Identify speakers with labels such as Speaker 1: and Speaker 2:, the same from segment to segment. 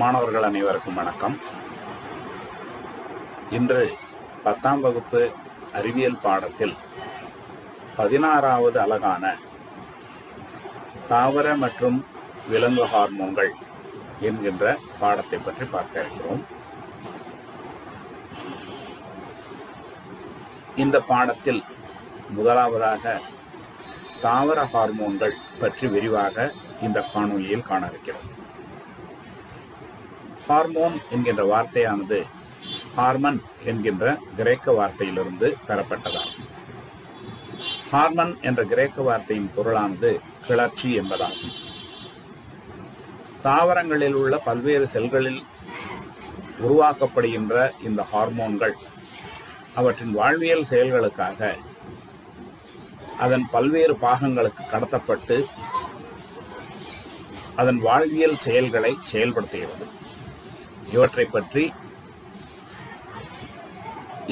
Speaker 1: மாணவர்கள் அனைவருக்கும் வணக்கம் இன்று பத்தாம் வகுப்பு அறிவியல் பாடத்தில் பதினாறாவது அழகான தாவர மற்றும் விலங்கு ஹார்மோன்கள் என்கின்ற பாடத்தை பற்றி பார்க்க இருக்கிறோம் இந்த பாடத்தில் முதலாவதாக தாவர ஹார்மோன்கள் பற்றி விரிவாக இந்த காணொலியில் காண இருக்கிறோம் ஹார்மோன் என்கின்ற வார்த்தையானது ஹார்மன் என்கின்ற கிரேக்க வார்த்தையிலிருந்து பெறப்பட்டதாகும் ஹார்மன் என்ற கிரேக்க வார்த்தையின் பொருளானது கிளர்ச்சி என்பதாகும் தாவரங்களில் உள்ள பல்வேறு செல்களில் உருவாக்கப்படுகின்ற இந்த ஹார்மோன்கள் அவற்றின் வாழ்வியல் செயல்களுக்காக அதன் பல்வேறு பாகங்களுக்கு கடத்தப்பட்டு அதன் வாழ்வியல் செயல்களை செயல்படுத்துகிறது இவற்றை பற்றி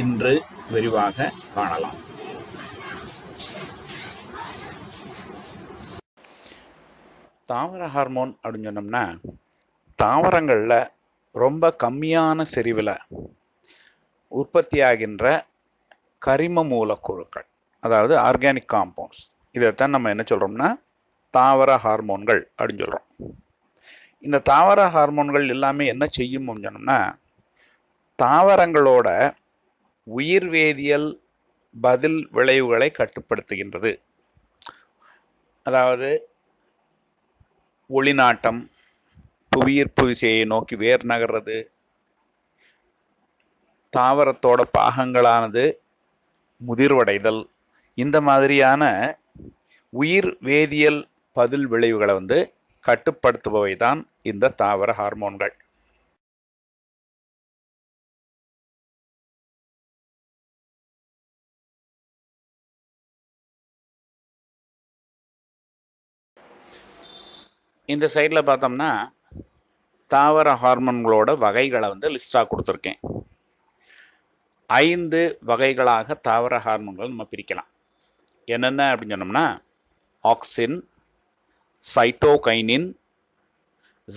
Speaker 1: இன்று விரிவாக காணலாம் தாவர ஹார்மோன் அப்படின்னு சொன்னோம்னா தாவரங்களில் ரொம்ப கம்மியான செறிவில் உற்பத்தியாகின்ற கரிம மூலக்குழுக்கள் அதாவது ஆர்கானிக் காம்பவுண்ட்ஸ் இதைத்தான் நம்ம என்ன சொல்கிறோம்னா தாவர ஹார்மோன்கள் அப்படின்னு சொல்கிறோம் இந்த தாவர ஹார்மோன்கள் எல்லாமே என்ன செய்யும் சொன்னோம்னா தாவரங்களோட உயிர் வேதியியல் பதில் விளைவுகளை கட்டுப்படுத்துகின்றது அதாவது ஒளிநாட்டம் புவியீர்ப்பு விசையை நோக்கி வேர் நகர்றது தாவரத்தோட பாகங்களானது முதிர்வடைதல் இந்த மாதிரியான உயிர் வேதியியல் பதில் விளைவுகளை வந்து கட்டுப்படுத்துபவைதான் தான் இந்த தாவர ஹார்மோன்கள் இந்த சைடில் பார்த்தோம்னா தாவர ஹார்மோன்களோட வகைகளை வந்து லிஸ்ட்டாக கொடுத்துருக்கேன் ஐந்து வகைகளாக தாவர ஹார்மோன்கள் நம்ம பிரிக்கலாம் என்னென்ன அப்படின்னு சொன்னோம்னா ஆக்சின் சைட்டோகைனின்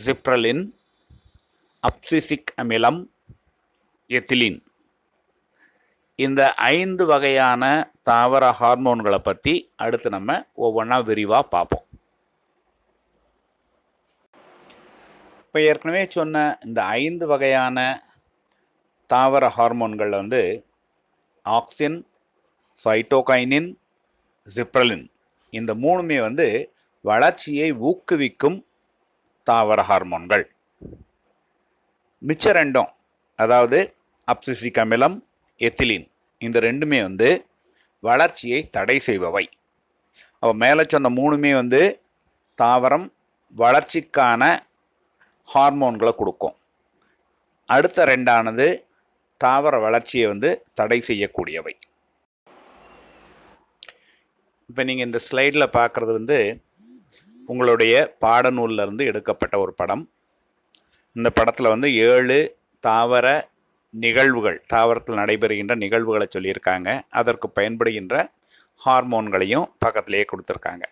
Speaker 1: ஜிப்ரலின் அப்சிசிக் அமிலம் எத்திலின் இந்த ஐந்து வகையான தாவர ஹார்மோன்களை பற்றி அடுத்து நம்ம ஒவ்வொன்றா விரிவாக பார்ப்போம் இப்போ ஏற்கனவே சொன்ன இந்த ஐந்து வகையான தாவர ஹார்மோன்கள் வந்து ஆக்சின் சைட்டோகைனின் ஜிப்ரலின் இந்த மூணுமே வந்து வளர்ச்சியை ஊக்குவிக்கும் தாவர ஹார்மோன்கள் மிச்ச ரெண்டும் அதாவது அப்சிசிக் அமிலம் எத்திலின் இந்த ரெண்டுமே வந்து வளர்ச்சியை தடை செய்பவை அப்போ மேலே சொன்ன மூணுமே வந்து தாவரம் வளர்ச்சிக்கான ஹார்மோன்களை கொடுக்கும் அடுத்த ரெண்டானது தாவர வளர்ச்சியை வந்து தடை செய்யக்கூடியவை இப்போ நீங்கள் இந்த ஸ்லைடில் பார்க்குறது வந்து உங்களுடைய இருந்து எடுக்கப்பட்ட ஒரு படம் இந்த படத்தில் வந்து ஏழு தாவர நிகழ்வுகள் தாவரத்தில் நடைபெறுகின்ற நிகழ்வுகளை சொல்லியிருக்காங்க அதற்கு பயன்படுகின்ற ஹார்மோன்களையும் பக்கத்திலேயே கொடுத்துருக்காங்க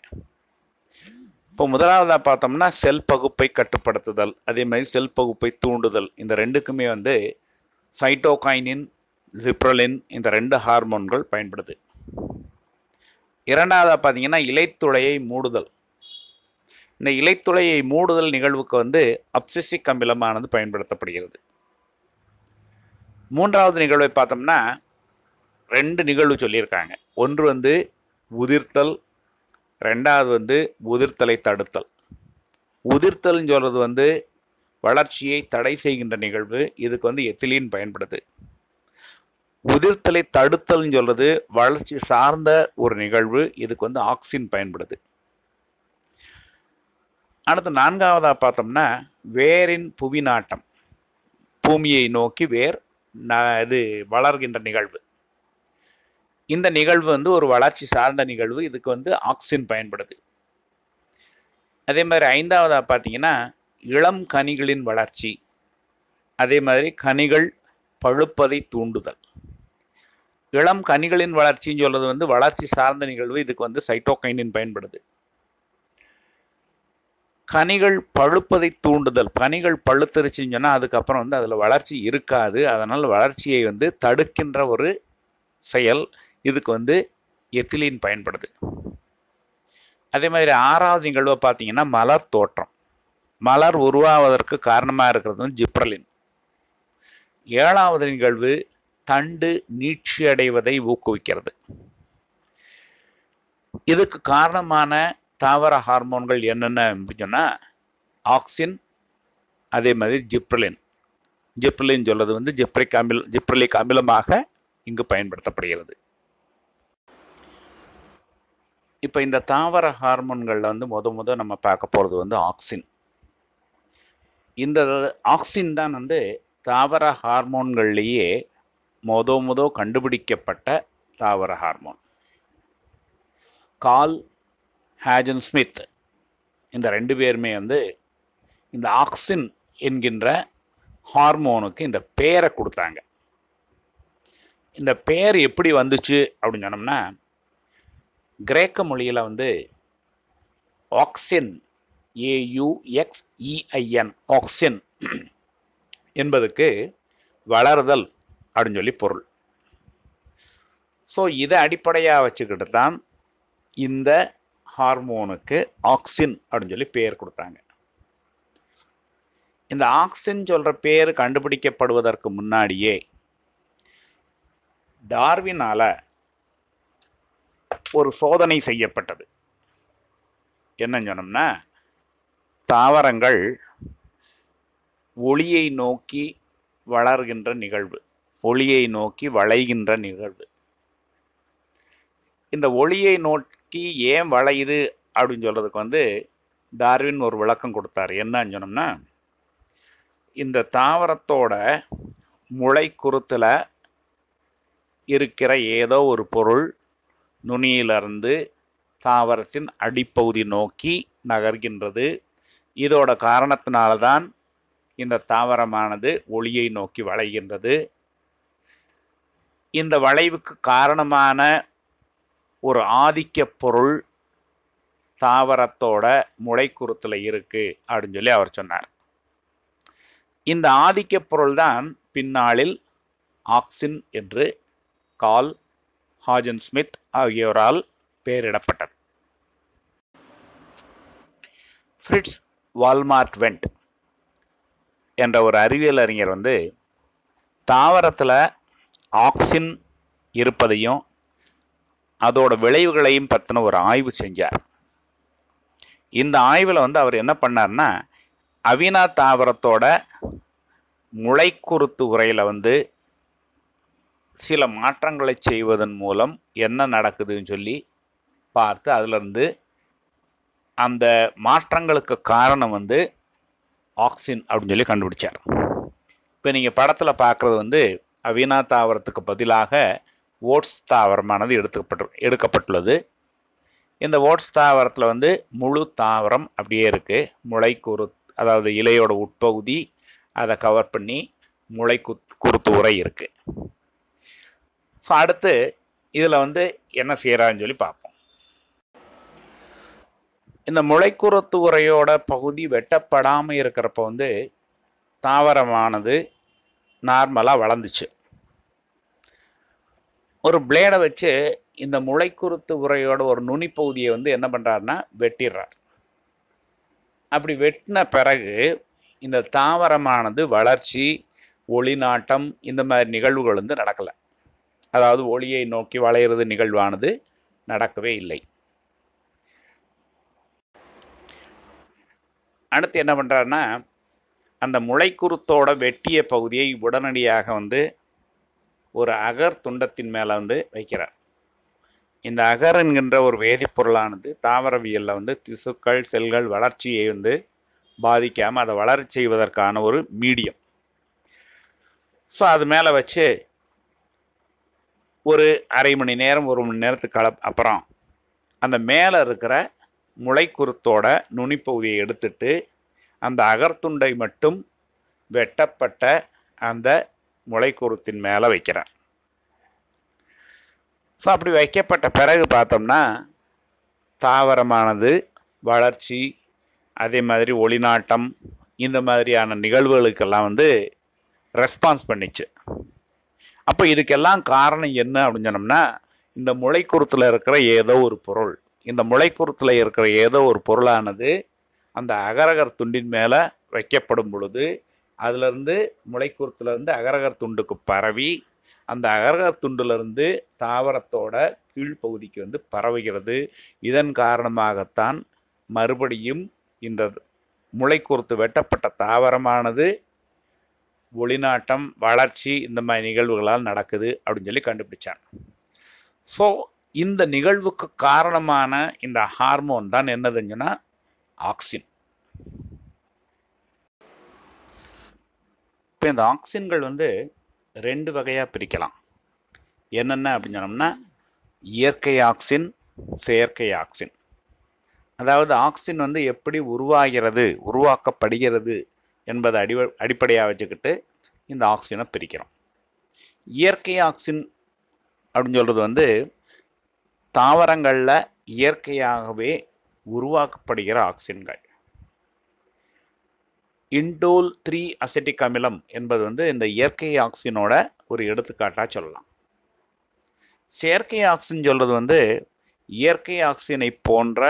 Speaker 1: இப்போ முதலாவதாக பார்த்தோம்னா செல் பகுப்பை கட்டுப்படுத்துதல் அதே மாதிரி செல் பகுப்பை தூண்டுதல் இந்த ரெண்டுக்குமே வந்து சைட்டோகைனின் ஜிப்ரலின் இந்த ரெண்டு ஹார்மோன்கள் பயன்படுது இரண்டாவதாக பார்த்தீங்கன்னா இலைத்துளையை மூடுதல் இந்த இலைத்துளையை மூடுதல் நிகழ்வுக்கு வந்து அப்சிசிக் அமிலமானது பயன்படுத்தப்படுகிறது மூன்றாவது நிகழ்வை பார்த்தோம்னா ரெண்டு நிகழ்வு சொல்லியிருக்காங்க ஒன்று வந்து உதிர்த்தல் ரெண்டாவது வந்து உதிர்த்தலை தடுத்தல் உதிர்த்தல்னு சொல்கிறது வந்து வளர்ச்சியை தடை செய்கின்ற நிகழ்வு இதுக்கு வந்து எத்திலின் பயன்படுது உதிர்த்தலை தடுத்தல்னு சொல்கிறது வளர்ச்சி சார்ந்த ஒரு நிகழ்வு இதுக்கு வந்து ஆக்சின் பயன்படுது அடுத்து நான்காவதாக பார்த்தோம்னா வேரின் புவி நாட்டம் பூமியை நோக்கி வேர் ந இது வளர்கின்ற நிகழ்வு இந்த நிகழ்வு வந்து ஒரு வளர்ச்சி சார்ந்த நிகழ்வு இதுக்கு வந்து ஆக்சின் பயன்படுது அதே மாதிரி ஐந்தாவதாக பார்த்தீங்கன்னா இளம் கனிகளின் வளர்ச்சி அதே மாதிரி கனிகள் பழுப்பதை தூண்டுதல் இளம் கனிகளின் வளர்ச்சின்னு சொல்கிறது வந்து வளர்ச்சி சார்ந்த நிகழ்வு இதுக்கு வந்து சைட்டோகைனின் பயன்படுது கனிகள் பழுப்பதை தூண்டுதல் கனிகள் பழுத்துருச்சுன்னு சொன்னால் அதுக்கப்புறம் வந்து அதில் வளர்ச்சி இருக்காது அதனால் வளர்ச்சியை வந்து தடுக்கின்ற ஒரு செயல் இதுக்கு வந்து எத்திலீன் பயன்படுது அதே மாதிரி ஆறாவது நிகழ்வை பார்த்தீங்கன்னா மலர் தோற்றம் மலர் உருவாவதற்கு காரணமாக இருக்கிறது வந்து ஜிப்ரலின் ஏழாவது நிகழ்வு தண்டு நீட்சி அடைவதை ஊக்குவிக்கிறது இதுக்கு காரணமான தாவர ஹார்மோன்கள் என்னென்ன அப்படின்னு சொன்னால் ஆக்சின் அதே மாதிரி ஜிப்ரலின் ஜிப்ரலின் சொல்வது வந்து ஜிப்ரிக் அமில் ஜிப்ரலிக் அமிலமாக இங்கு பயன்படுத்தப்படுகிறது இப்போ இந்த தாவர ஹார்மோன்களில் வந்து முத முத நம்ம பார்க்க போகிறது வந்து ஆக்சின் இந்த ஆக்சின் தான் வந்து தாவர ஹார்மோன்கள்லேயே மொதல் முத கண்டுபிடிக்கப்பட்ட தாவர ஹார்மோன் கால் ஹேஜன் ஸ்மித் இந்த ரெண்டு பேருமே வந்து இந்த ஆக்சின் என்கின்ற ஹார்மோனுக்கு இந்த பேரை கொடுத்தாங்க இந்த பேர் எப்படி வந்துச்சு அப்படின்னு சொன்னோம்னா கிரேக்க மொழியில் வந்து ஆக்சின் ஏயுஎக்ஸ்இஐஎன் e ஆக்சின் என்பதுக்கு வளர்தல் அப்படின்னு சொல்லி பொருள் ஸோ இதை அடிப்படையாக வச்சுக்கிட்டு தான் இந்த ஹார்மோனுக்கு ஆக்சின் அப்படின்னு சொல்லி பேர் கொடுத்தாங்க இந்த ஆக்சின் சொல்கிற பேர் கண்டுபிடிக்கப்படுவதற்கு முன்னாடியே டார்வினால் ஒரு சோதனை செய்யப்பட்டது என்ன சொன்னோம்னா தாவரங்கள் ஒளியை நோக்கி வளர்கின்ற நிகழ்வு ஒளியை நோக்கி வளைகின்ற நிகழ்வு இந்த ஒளியை நோட் சுற்றி ஏன் வளையுது அப்படின்னு சொல்கிறதுக்கு வந்து டார்வின் ஒரு விளக்கம் கொடுத்தார் என்னன்னு சொன்னோம்னா இந்த தாவரத்தோட முளை குருத்தில் இருக்கிற ஏதோ ஒரு பொருள் நுனியிலிருந்து தாவரத்தின் அடிப்பகுதி நோக்கி நகர்கின்றது இதோட காரணத்தினால தான் இந்த தாவரமானது ஒளியை நோக்கி வளைகின்றது இந்த வளைவுக்கு காரணமான ஒரு ஆதிக்க பொருள் தாவரத்தோட முளைக்குருத்தில் இருக்குது அப்படின்னு சொல்லி அவர் சொன்னார் இந்த ஆதிக்க பொருள் தான் பின்னாளில் ஆக்சின் என்று கால் ஹாஜன் ஸ்மித் ஆகியோரால் பெயரிடப்பட்டது ஃப்ரிட்ஸ் வால்மார்ட் வெண்ட் என்ற ஒரு அறிவியல் அறிஞர் வந்து தாவரத்தில் ஆக்சின் இருப்பதையும் அதோட விளைவுகளையும் பற்றின ஒரு ஆய்வு செஞ்சார் இந்த ஆய்வில் வந்து அவர் என்ன பண்ணார்னா அவினா தாவரத்தோட முளைக்குறுத்து உரையில் வந்து சில மாற்றங்களை செய்வதன் மூலம் என்ன நடக்குதுன்னு சொல்லி பார்த்து அதிலிருந்து அந்த மாற்றங்களுக்கு காரணம் வந்து ஆக்சின் அப்படின்னு சொல்லி கண்டுபிடிச்சார் இப்போ நீங்கள் படத்தில் பார்க்குறது வந்து அவினா தாவரத்துக்கு பதிலாக ஓட்ஸ் தாவரமானது எடுத்துக்கப்பட்டு எடுக்கப்பட்டுள்ளது இந்த ஓட்ஸ் தாவரத்தில் வந்து முழு தாவரம் அப்படியே இருக்குது முளைக்குறு அதாவது இலையோட உட்பகுதி அதை கவர் பண்ணி முளை குறுத்து குருத்து உரை இருக்குது ஸோ அடுத்து இதில் வந்து என்ன செய்கிறான்னு சொல்லி பார்ப்போம் இந்த முளைக்குறுத்து உரையோட பகுதி வெட்டப்படாமல் இருக்கிறப்ப வந்து தாவரமானது நார்மலாக வளர்ந்துச்சு ஒரு பிளேடை வச்சு இந்த முளைக்குருத்து உரையோட ஒரு நுனிப்பகுதியை வந்து என்ன பண்ணுறாருன்னா வெட்டிடுறார் அப்படி வெட்டின பிறகு இந்த தாவரமானது வளர்ச்சி ஒளிநாட்டம் இந்த மாதிரி நிகழ்வுகள் வந்து நடக்கலை அதாவது ஒளியை நோக்கி வளையிறது நிகழ்வானது நடக்கவே இல்லை அடுத்து என்ன பண்ணுறாருன்னா அந்த முளைக்குருத்தோட வெட்டிய பகுதியை உடனடியாக வந்து ஒரு அகர் துண்டத்தின் மேலே வந்து வைக்கிறார் இந்த அகர் என்கின்ற ஒரு வேதிப்பொருளானது தாவரவியலில் வந்து திசுக்கள் செல்கள் வளர்ச்சியை வந்து பாதிக்காமல் அதை வளர்ச்சி செய்வதற்கான ஒரு மீடியம் ஸோ அது மேலே வச்சு ஒரு அரை மணி நேரம் ஒரு மணி நேரத்துக்கு கல அப்புறம் அந்த மேலே இருக்கிற முளைக்குருத்தோட நுனிப்பகுதியை எடுத்துட்டு அந்த அகர்த்துண்டை மட்டும் வெட்டப்பட்ட அந்த முளைக்கூரத்தின் மேலே வைக்கிறேன் ஸோ அப்படி வைக்கப்பட்ட பிறகு பார்த்தோம்னா தாவரமானது வளர்ச்சி அதே மாதிரி ஒளிநாட்டம் இந்த மாதிரியான நிகழ்வுகளுக்கெல்லாம் வந்து ரெஸ்பான்ஸ் பண்ணிச்சு அப்போ இதுக்கெல்லாம் காரணம் என்ன அப்படின்னு சொன்னோம்னா இந்த முளைக்குறத்தில் இருக்கிற ஏதோ ஒரு பொருள் இந்த முளைக்குறத்தில் இருக்கிற ஏதோ ஒரு பொருளானது அந்த அகரகர் துண்டின் மேலே வைக்கப்படும் பொழுது அதுலேருந்து முளைக்கூரத்துலேருந்து அகரகர் துண்டுக்கு பரவி அந்த அகரகர் துண்டுலேருந்து தாவரத்தோட கீழ்ப்பகுதிக்கு வந்து பரவுகிறது இதன் காரணமாகத்தான் மறுபடியும் இந்த முளைக்கூர்த்து வெட்டப்பட்ட தாவரமானது ஒளிநாட்டம் வளர்ச்சி இந்த மாதிரி நிகழ்வுகளால் நடக்குது அப்படின்னு சொல்லி கண்டுபிடிச்சாங்க ஸோ இந்த நிகழ்வுக்கு காரணமான இந்த ஹார்மோன் தான் என்னதுங்கன்னா ஆக்சின் இப்போ இந்த ஆக்சின்கள் வந்து ரெண்டு வகையாக பிரிக்கலாம் என்னென்ன அப்படின்னு சொன்னோம்னா இயற்கை ஆக்சின் செயற்கை ஆக்சின் அதாவது ஆக்சின் வந்து எப்படி உருவாகிறது உருவாக்கப்படுகிறது என்பதை அடி அடிப்படையாக வச்சுக்கிட்டு இந்த ஆக்சினை பிரிக்கிறோம் இயற்கை ஆக்சின் அப்படின்னு சொல்கிறது வந்து தாவரங்களில் இயற்கையாகவே உருவாக்கப்படுகிற ஆக்சின்கள் இண்டோல் த்ரீ அசெட்டிக் அமிலம் என்பது வந்து இந்த இயற்கை ஆக்சினோட ஒரு எடுத்துக்காட்டாக சொல்லலாம் செயற்கை ஆக்சின் சொல்கிறது வந்து இயற்கை ஆக்சினை போன்ற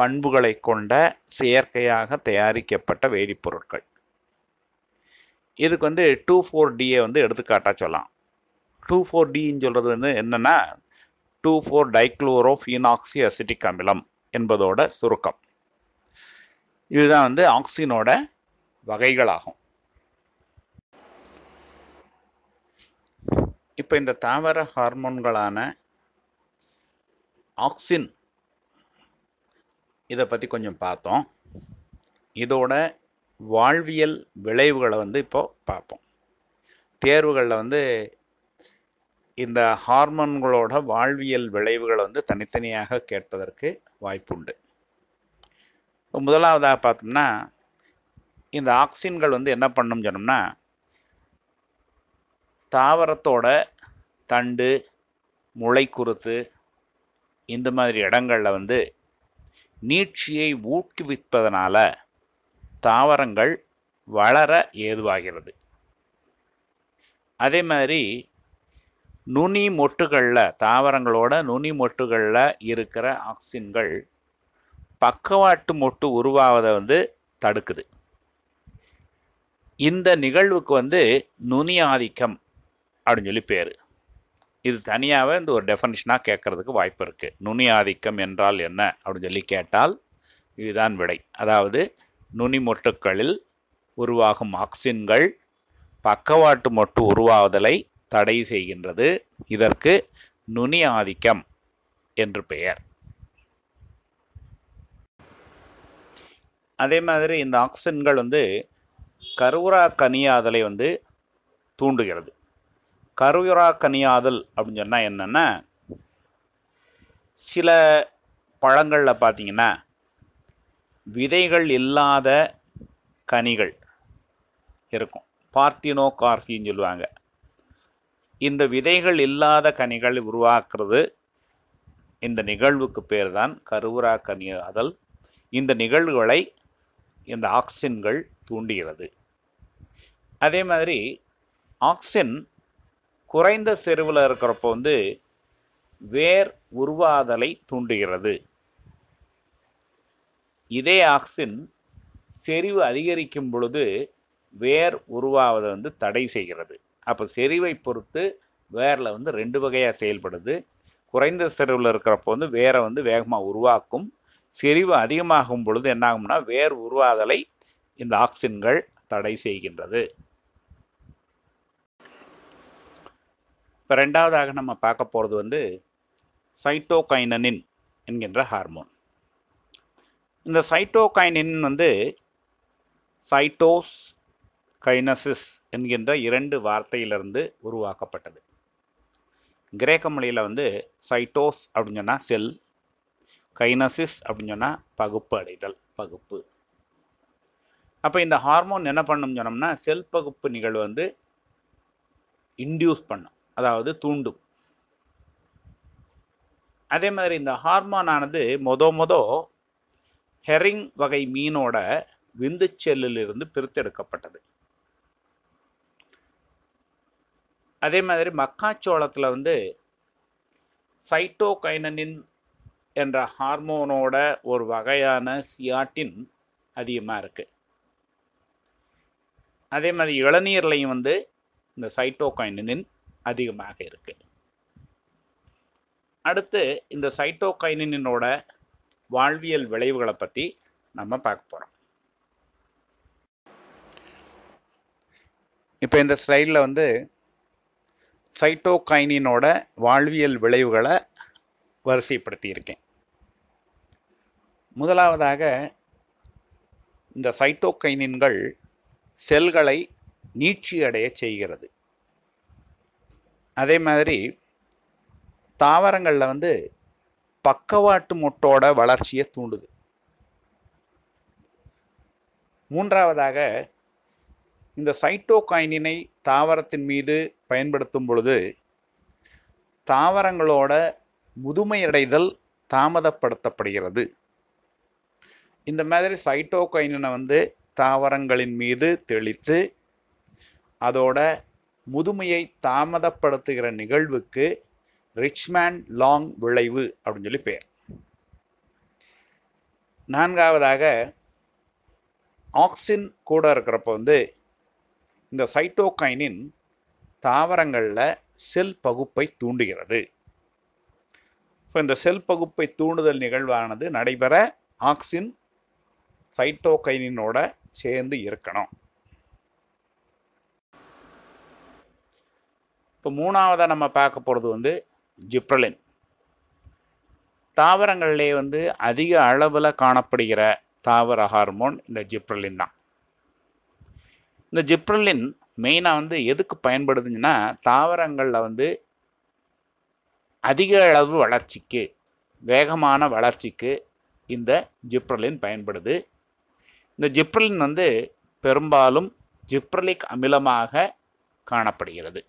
Speaker 1: பண்புகளை கொண்ட செயற்கையாக தயாரிக்கப்பட்ட வேதிப்பொருட்கள் இதுக்கு வந்து டூ ஃபோர் டியை வந்து எடுத்துக்காட்டாக சொல்லலாம் டூ ஃபோர் டின்னு சொல்கிறது வந்து என்னென்னா two four dichloro phenoxy acetic அமிலம் என்பதோட சுருக்கம் இதுதான் வந்து ஆக்சிஜனோட வகைகளாகும் இப்போ இந்த தாவர ஹார்மோன்களான ஆக்சின் இதை பற்றி கொஞ்சம் பார்த்தோம் இதோட வாழ்வியல் விளைவுகளை வந்து இப்போது பார்ப்போம் தேர்வுகளில் வந்து இந்த ஹார்மோன்களோட வாழ்வியல் விளைவுகளை வந்து தனித்தனியாக கேட்பதற்கு வாய்ப்புண்டு முதலாவதாக பார்த்தோம்னா இந்த ஆக்சின்கள் வந்து என்ன பண்ணும் சொன்னோம்னா தாவரத்தோட தண்டு முளைக்குறுத்து இந்த மாதிரி இடங்களில் வந்து நீட்சியை ஊக்குவிப்பதனால் தாவரங்கள் வளர ஏதுவாகிறது அதே மாதிரி நுனி மொட்டுகளில் தாவரங்களோட நுனி மொட்டுகளில் இருக்கிற ஆக்சின்கள் பக்கவாட்டு மொட்டு உருவாவதை வந்து தடுக்குது இந்த நிகழ்வுக்கு வந்து நுனி ஆதிக்கம் அப்படின்னு சொல்லி பேர் இது தனியாக இந்த ஒரு டெஃபனிஷனாக கேட்குறதுக்கு வாய்ப்பு இருக்குது நுனி ஆதிக்கம் என்றால் என்ன அப்படின்னு சொல்லி கேட்டால் இதுதான் விடை அதாவது நுனி மொட்டுக்களில் உருவாகும் ஆக்சின்கள் பக்கவாட்டு மொட்டு உருவாவதலை தடை செய்கின்றது இதற்கு நுனி ஆதிக்கம் என்று பெயர் அதே மாதிரி இந்த ஆக்சிஜன்கள் வந்து கருவுரா கனியாதலை வந்து தூண்டுகிறது கருவுரா கனியாதல் அப்படின்னு சொன்னால் என்னென்னா சில பழங்களில் பார்த்திங்கன்னா விதைகள் இல்லாத கனிகள் இருக்கும் பார்த்தினோ கார்ஃபின்னு சொல்லுவாங்க இந்த விதைகள் இல்லாத கனிகள் உருவாக்குறது இந்த நிகழ்வுக்கு பேர் தான் கருவுரா கனியாதல் இந்த நிகழ்வுகளை இந்த ஆக்சின்கள் தூண்டுகிறது அதே மாதிரி ஆக்சின் குறைந்த செருவில் இருக்கிறப்போ வந்து வேர் உருவாதலை தூண்டுகிறது இதே ஆக்சின் செறிவு அதிகரிக்கும் பொழுது வேர் உருவாவதை வந்து தடை செய்கிறது அப்போ செறிவை பொறுத்து வேரில் வந்து ரெண்டு வகையாக செயல்படுது குறைந்த செருவில் இருக்கிறப்போ வந்து வேரை வந்து வேகமாக உருவாக்கும் செறிவு அதிகமாகும் பொழுது என்னாகும்னா வேர் உருவாதலை இந்த ஆக்சின்கள் தடை செய்கின்றது இப்போ ரெண்டாவதாக நம்ம பார்க்க போகிறது வந்து சைட்டோகைனனின் என்கின்ற ஹார்மோன் இந்த சைட்டோகைனின் வந்து சைட்டோஸ் கைனசிஸ் என்கின்ற இரண்டு வார்த்தையிலிருந்து உருவாக்கப்பட்டது கிரேக்க மொழியில் வந்து சைட்டோஸ் அப்படின்னு சொன்னால் செல் கைனசிஸ் அப்படின்னு சொன்னால் பகுப்பு அடைதல் பகுப்பு அப்போ இந்த ஹார்மோன் என்ன பண்ணும் சொன்னோம்னா செல் பகுப்பு நிகழ்வு வந்து இன்டியூஸ் பண்ணும் அதாவது தூண்டும் அதே மாதிரி இந்த ஹார்மோன் ஆனது மொத மொத ஹெரிங் வகை மீனோட விந்து செல்லிலிருந்து பிரித்தெடுக்கப்பட்டது அதே மாதிரி மக்காச்சோளத்தில் வந்து சைட்டோகைனனின் என்ற ஹார்மோனோட ஒரு வகையான சியாட்டின் அதிகமாக இருக்குது அதே மாதிரி இளநீர்லையும் வந்து இந்த சைட்டோகைனின் அதிகமாக இருக்குது அடுத்து இந்த சைட்டோகைனினோட வாழ்வியல் விளைவுகளை பற்றி நம்ம பார்க்க போகிறோம் இப்போ இந்த ஸ்லைடில் வந்து சைட்டோகைனினோட வாழ்வியல் விளைவுகளை வரிசைப்படுத்தியிருக்கேன் முதலாவதாக இந்த சைட்டோகைனின்கள் செல்களை நீட்சியடைய செய்கிறது அதே மாதிரி தாவரங்களில் வந்து பக்கவாட்டு மொட்டோட வளர்ச்சியை தூண்டுது மூன்றாவதாக இந்த சைட்டோகைனினை தாவரத்தின் மீது பயன்படுத்தும் பொழுது தாவரங்களோட முதுமையடைதல் தாமதப்படுத்தப்படுகிறது இந்த மாதிரி சைட்டோகைனனை வந்து தாவரங்களின் மீது தெளித்து அதோட முதுமையை தாமதப்படுத்துகிற நிகழ்வுக்கு ரிச்மேன் லாங் விளைவு அப்படின்னு சொல்லி பேர் நான்காவதாக ஆக்சின் கூட இருக்கிறப்ப வந்து இந்த சைட்டோகைனின் தாவரங்களில் செல் பகுப்பை தூண்டுகிறது ஸோ இந்த செல் பகுப்பை தூண்டுதல் நிகழ்வானது நடைபெற ஆக்சின் சைட்டோகைனினோட சேர்ந்து இருக்கணும் இப்போ மூணாவதாக நம்ம பார்க்க போகிறது வந்து ஜிப்ரலின் தாவரங்கள்லேயே வந்து அதிக அளவில் காணப்படுகிற தாவர ஹார்மோன் இந்த ஜிப்ரலின் தான் இந்த ஜிப்ரலின் மெயினாக வந்து எதுக்கு பயன்படுதுங்கன்னா தாவரங்களில் வந்து அதிக அளவு வளர்ச்சிக்கு வேகமான வளர்ச்சிக்கு இந்த ஜிப்ரலின் பயன்படுது இந்த ஜிப்ரலின் வந்து பெரும்பாலும் ஜிப்ரலிக் அமிலமாக காணப்படுகிறது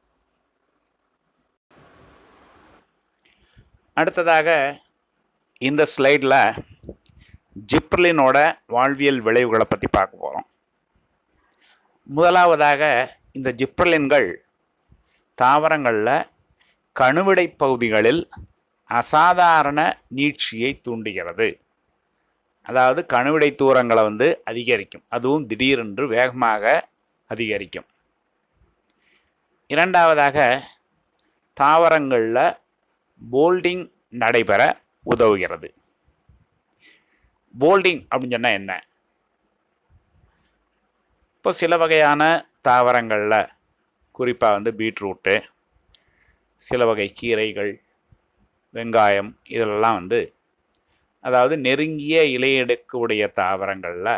Speaker 1: அடுத்ததாக இந்த ஸ்லைடில் ஜிப்ரலினோட வாழ்வியல் விளைவுகளை பற்றி பார்க்க போகிறோம் முதலாவதாக இந்த ஜிப்ரலின்கள் தாவரங்களில் கணுவிடை பகுதிகளில் அசாதாரண நீட்சியை தூண்டுகிறது அதாவது கணுவிடை தூரங்களை வந்து அதிகரிக்கும் அதுவும் திடீரென்று வேகமாக அதிகரிக்கும் இரண்டாவதாக தாவரங்களில் போல்டிங் நடைபெற உதவுகிறது போல்டிங் அப்படின்னு சொன்னால் என்ன இப்போ சில வகையான தாவரங்களில் குறிப்பாக வந்து பீட்ரூட்டு சில வகை கீரைகள் வெங்காயம் இதெல்லாம் வந்து அதாவது நெருங்கிய உடைய தாவரங்களில்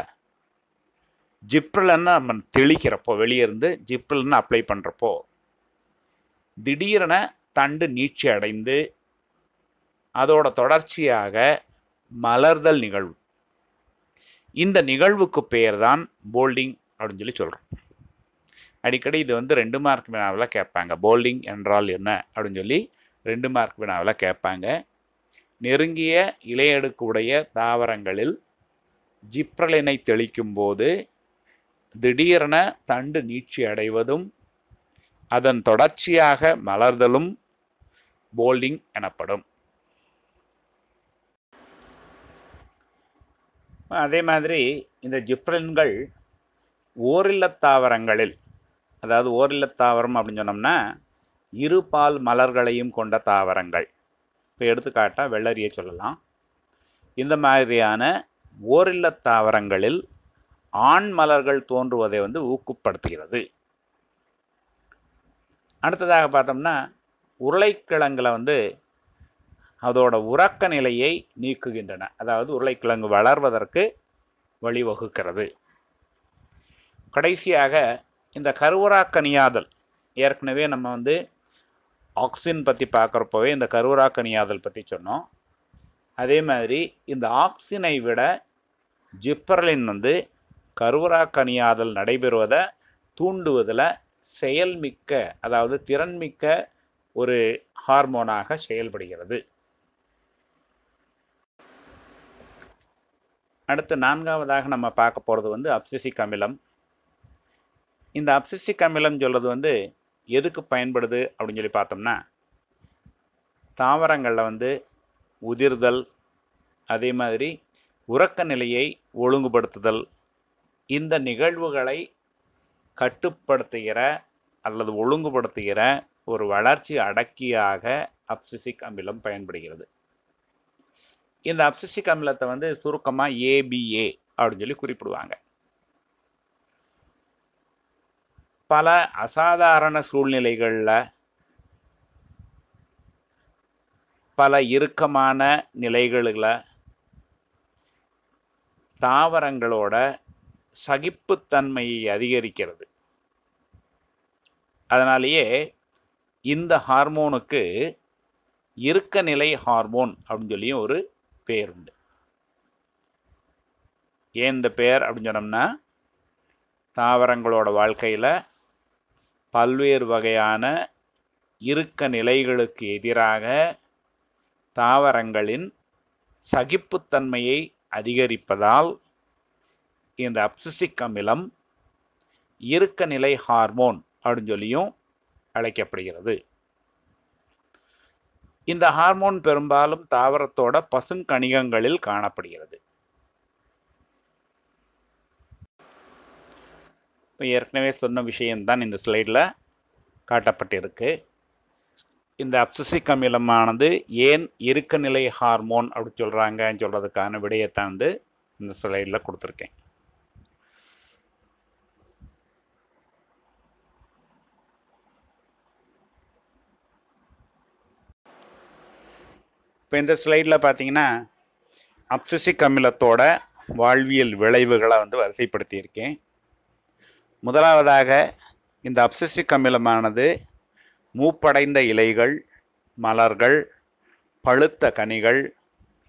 Speaker 1: ஜிப்ரலன்னு நம்ம தெளிக்கிறப்போ வெளியிருந்து ஜிப்ரலன்னு அப்ளை பண்ணுறப்போ திடீரென தண்டு நீட்சி அடைந்து அதோட தொடர்ச்சியாக மலர்தல் நிகழ்வு இந்த நிகழ்வுக்கு பேர் தான் போல்டிங் அப்படின்னு சொல்லி சொல்கிறோம் அடிக்கடி இது வந்து ரெண்டு மார்க் வினாவில் கேட்பாங்க போல்டிங் என்றால் என்ன அப்படின்னு சொல்லி ரெண்டு மார்க் வினாவில் கேட்பாங்க நெருங்கிய இலையடுக்குடைய தாவரங்களில் ஜிப்ரலினை தெளிக்கும் போது திடீரென தண்டு நீட்சி அடைவதும் அதன் தொடர்ச்சியாக மலர்தலும் போல்டிங் எனப்படும் அதே மாதிரி இந்த ஜிப்ரலின்கள் ஓரில்ல தாவரங்களில் அதாவது ஓரில்லத் தாவரம் அப்படின்னு சொன்னோம்னா இருபால் மலர்களையும் கொண்ட தாவரங்கள் இப்போ எடுத்துக்காட்டாக வெள்ளரியை சொல்லலாம் இந்த மாதிரியான ஓரில்ல தாவரங்களில் ஆண் மலர்கள் தோன்றுவதை வந்து ஊக்கப்படுத்துகிறது அடுத்ததாக பார்த்தோம்னா உருளைக்கிழங்கில் வந்து அதோட உறக்க நிலையை நீக்குகின்றன அதாவது உருளைக்கிழங்கு வளர்வதற்கு வழிவகுக்கிறது கடைசியாக இந்த கருவுறாக்கணியாதல் ஏற்கனவே நம்ம வந்து ஆக்சிஜன் பற்றி பார்க்குறப்பவே இந்த கருவராக்கணியாதல் பற்றி சொன்னோம் அதே மாதிரி இந்த ஆக்சிஜனை விட ஜிப்பரலின் வந்து கருவராக்கணியாதல் நடைபெறுவதை தூண்டுவதில் செயல்மிக்க அதாவது திறன்மிக்க ஒரு ஹார்மோனாக செயல்படுகிறது அடுத்து நான்காவதாக நம்ம பார்க்க போகிறது வந்து அப்சிசிக் அமிலம் இந்த அப்சிசிக் அமிலம் சொல்கிறது வந்து எதுக்கு பயன்படுது அப்படின்னு சொல்லி பார்த்தோம்னா தாவரங்களில் வந்து உதிர்தல் அதே மாதிரி உறக்க நிலையை ஒழுங்குபடுத்துதல் இந்த நிகழ்வுகளை கட்டுப்படுத்துகிற அல்லது ஒழுங்குபடுத்துகிற ஒரு வளர்ச்சி அடக்கியாக அப்சிசிக் அமிலம் பயன்படுகிறது இந்த அப்சிசிக் அமிலத்தை வந்து சுருக்கமாக ஏபிஏ அப்படின்னு சொல்லி குறிப்பிடுவாங்க பல அசாதாரண சூழ்நிலைகளில் பல இறுக்கமான நிலைகளில் தாவரங்களோட சகிப்புத்தன்மையை அதிகரிக்கிறது அதனாலேயே இந்த ஹார்மோனுக்கு இருக்க நிலை ஹார்மோன் அப்படின்னு சொல்லியும் ஒரு பேர் உண்டு ஏன் இந்த பேர் அப்படின்னு சொன்னோம்னா தாவரங்களோட வாழ்க்கையில் பல்வேறு வகையான இறுக்க நிலைகளுக்கு எதிராக தாவரங்களின் சகிப்புத்தன்மையை அதிகரிப்பதால் இந்த அப்சிசிக் அமிலம் இறுக்க நிலை ஹார்மோன் அப்படின்னு சொல்லியும் அழைக்கப்படுகிறது இந்த ஹார்மோன் பெரும்பாலும் தாவரத்தோட பசுங்கணிகங்களில் காணப்படுகிறது இப்போ ஏற்கனவே சொன்ன விஷயம்தான் இந்த ஸ்லைடில் காட்டப்பட்டிருக்கு இந்த அப்சசிக் அமிலமானது ஏன் இருக்க நிலை ஹார்மோன் அப்படி சொல்கிறாங்கன்னு சொல்கிறதுக்கான விடையைத்தான் வந்து இந்த ஸ்லைடில் கொடுத்துருக்கேன் இப்போ இந்த ஸ்லைடில் பார்த்தீங்கன்னா அப்சசிக் அமிலத்தோட வாழ்வியல் விளைவுகளை வந்து வரிசைப்படுத்தியிருக்கேன் முதலாவதாக இந்த அப்சசிக் அமிலமானது மூப்படைந்த இலைகள் மலர்கள் பழுத்த கனிகள்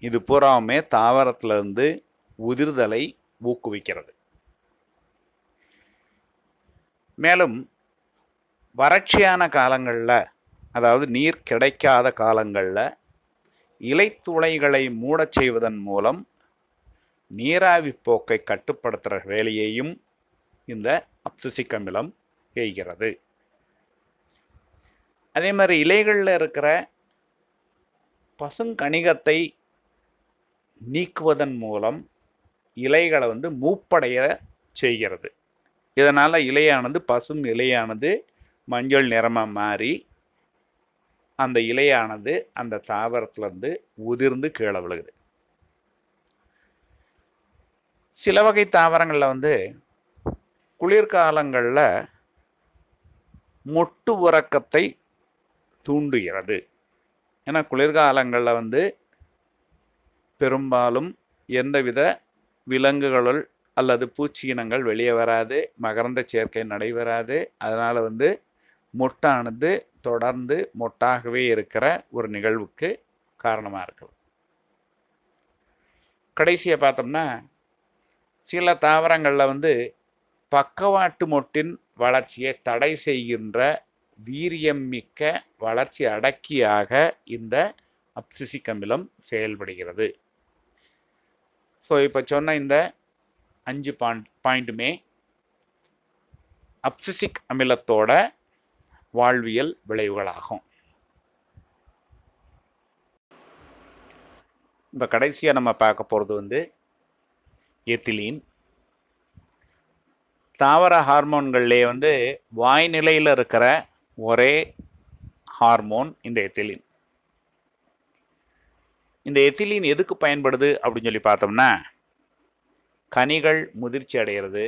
Speaker 1: இது பூராவுமே தாவரத்திலிருந்து உதிர்தலை ஊக்குவிக்கிறது மேலும் வறட்சியான காலங்களில் அதாவது நீர் கிடைக்காத காலங்களில் இலைத்துளைகளை மூடச் செய்வதன் மூலம் நீராவிப்போக்கை போக்கை கட்டுப்படுத்துகிற வேலையையும் இந்த அப்சிசிக் அமிலம் ஏய்கிறது அதே மாதிரி இலைகளில் இருக்கிற பசுங்கணிகத்தை நீக்குவதன் மூலம் இலைகளை வந்து மூப்படைய செய்கிறது இதனால் இலையானது பசும் இலையானது மஞ்சள் நிறமாக மாறி அந்த இலையானது அந்த தாவரத்துலேருந்து உதிர்ந்து கீழே விழுகுது சில வகை தாவரங்களில் வந்து குளிர்காலங்களில் மொட்டு உறக்கத்தை தூண்டுகிறது ஏன்னா குளிர்காலங்களில் வந்து பெரும்பாலும் எந்தவித விலங்குகளுள் அல்லது பூச்சி இனங்கள் வெளியே வராது மகரந்த சேர்க்கை நடைபெறாது அதனால் வந்து மொட்டானது தொடர்ந்து மொட்டாகவே இருக்கிற ஒரு நிகழ்வுக்கு காரணமாக இருக்குது கடைசியை பார்த்தோம்னா சில தாவரங்களில் வந்து பக்கவாட்டு மொட்டின் வளர்ச்சியை தடை செய்கின்ற வீரியம் மிக்க வளர்ச்சி அடக்கியாக இந்த அப்சிசிக் அமிலம் செயல்படுகிறது ஸோ இப்போ சொன்ன இந்த அஞ்சு பாயிண்ட் பாயிண்ட்டுமே அப்சிசிக் அமிலத்தோட வாழ்வியல் விளைவுகளாகும் இப்போ கடைசியாக நம்ம பார்க்க போகிறது வந்து எத்திலீன் தாவர ஹார்மோன்கள்லேயே வந்து வாய்நிலையில் இருக்கிற ஒரே ஹார்மோன் இந்த எத்திலின் இந்த எத்திலின் எதுக்கு பயன்படுது அப்படின்னு சொல்லி பார்த்தோம்னா கனிகள் முதிர்ச்சி அடைகிறது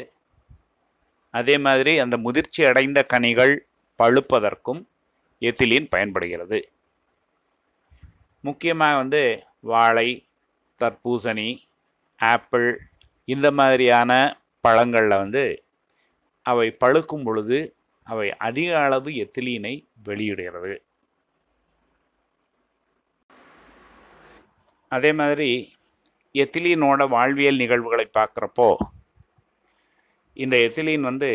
Speaker 1: அதே மாதிரி அந்த முதிர்ச்சி அடைந்த கனிகள் பழுப்பதற்கும் எத்திலின் பயன்படுகிறது முக்கியமாக வந்து வாழை தர்பூசணி ஆப்பிள் இந்த மாதிரியான பழங்களில் வந்து அவை பழுக்கும் பொழுது அவை அதிக அளவு எத்திலீனை வெளியிடுகிறது அதே மாதிரி எத்திலீனோட வாழ்வியல் நிகழ்வுகளை பார்க்குறப்போ இந்த எத்திலீன் வந்து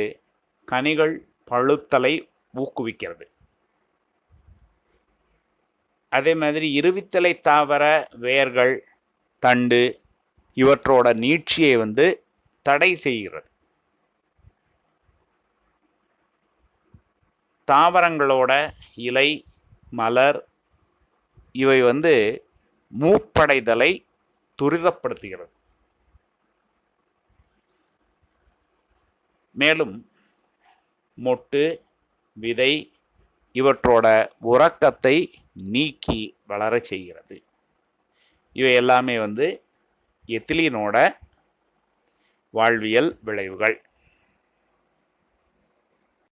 Speaker 1: கனிகள் பழுத்தலை ஊக்குவிக்கிறது அதே மாதிரி இருவித்தலை தாவர வேர்கள் தண்டு இவற்றோட நீட்சியை வந்து தடை செய்கிறது தாவரங்களோட இலை மலர் இவை வந்து மூப்படைதலை துரிதப்படுத்துகிறது மேலும் மொட்டு விதை இவற்றோட உறக்கத்தை நீக்கி வளர செய்கிறது இவை எல்லாமே வந்து எத்திலினோட வாழ்வியல் விளைவுகள்